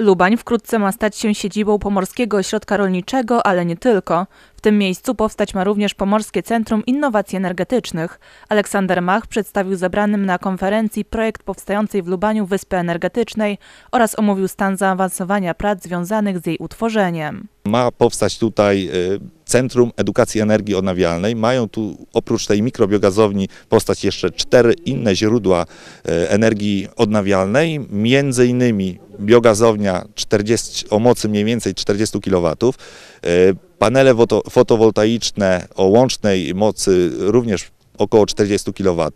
Lubań wkrótce ma stać się siedzibą Pomorskiego Ośrodka Rolniczego, ale nie tylko. W tym miejscu powstać ma również Pomorskie Centrum Innowacji Energetycznych. Aleksander Mach przedstawił zebranym na konferencji projekt powstającej w Lubaniu Wyspy Energetycznej oraz omówił stan zaawansowania prac związanych z jej utworzeniem. Ma powstać tutaj y, Centrum Edukacji Energii Odnawialnej. Mają tu oprócz tej mikrobiogazowni postać jeszcze cztery inne źródła e, energii odnawialnej, między innymi biogazownia 40, o mocy mniej więcej 40 kW, e, panele fotowoltaiczne o łącznej mocy również około 40 kW, e,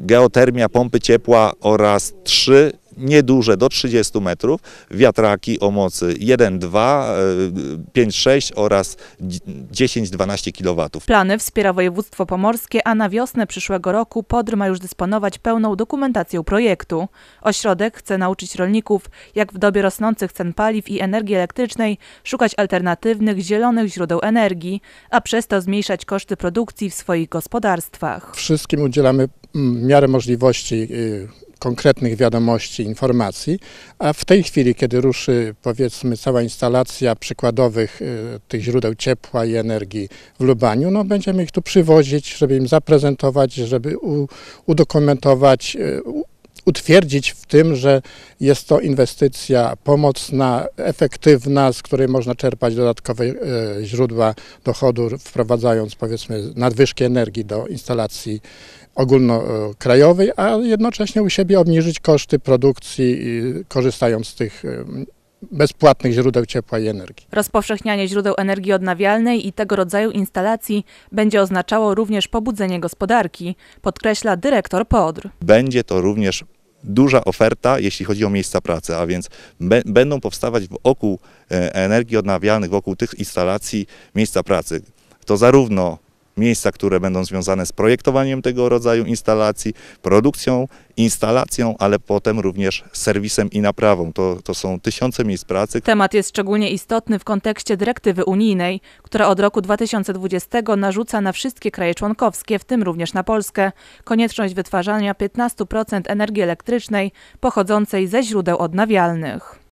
geotermia pompy ciepła oraz trzy nieduże, do 30 metrów, wiatraki o mocy 1,2, 5,6 e, oraz 10-12 kW. Plany wspiera województwo pomorskie, a na wiosnę przyszłego roku Podr ma już dysponować pełną dokumentacją projektu. Ośrodek chce nauczyć rolników, jak w dobie rosnących cen paliw i energii elektrycznej szukać alternatywnych, zielonych źródeł energii, a przez to zmniejszać koszty produkcji w swoich gospodarstwach. Wszystkim udzielamy mm, w miarę możliwości y, konkretnych wiadomości, informacji, a w tej chwili, kiedy ruszy powiedzmy cała instalacja przykładowych y, tych źródeł ciepła i energii w Lubaniu, no będziemy ich tu przywozić, żeby im zaprezentować, żeby udokumentować, y, utwierdzić w tym, że jest to inwestycja pomocna, efektywna, z której można czerpać dodatkowe e, źródła dochodu, wprowadzając powiedzmy nadwyżki energii do instalacji ogólnokrajowej, a jednocześnie u siebie obniżyć koszty produkcji, korzystając z tych e, bezpłatnych źródeł ciepła i energii. Rozpowszechnianie źródeł energii odnawialnej i tego rodzaju instalacji będzie oznaczało również pobudzenie gospodarki, podkreśla dyrektor PODR. Będzie to również duża oferta, jeśli chodzi o miejsca pracy, a więc będą powstawać wokół e, energii odnawialnych, wokół tych instalacji miejsca pracy. To zarówno miejsca, które będą związane z projektowaniem tego rodzaju instalacji, produkcją, instalacją, ale potem również serwisem i naprawą. To, to są tysiące miejsc pracy. Temat jest szczególnie istotny w kontekście dyrektywy unijnej, która od roku 2020 narzuca na wszystkie kraje członkowskie, w tym również na Polskę, konieczność wytwarzania 15% energii elektrycznej pochodzącej ze źródeł odnawialnych.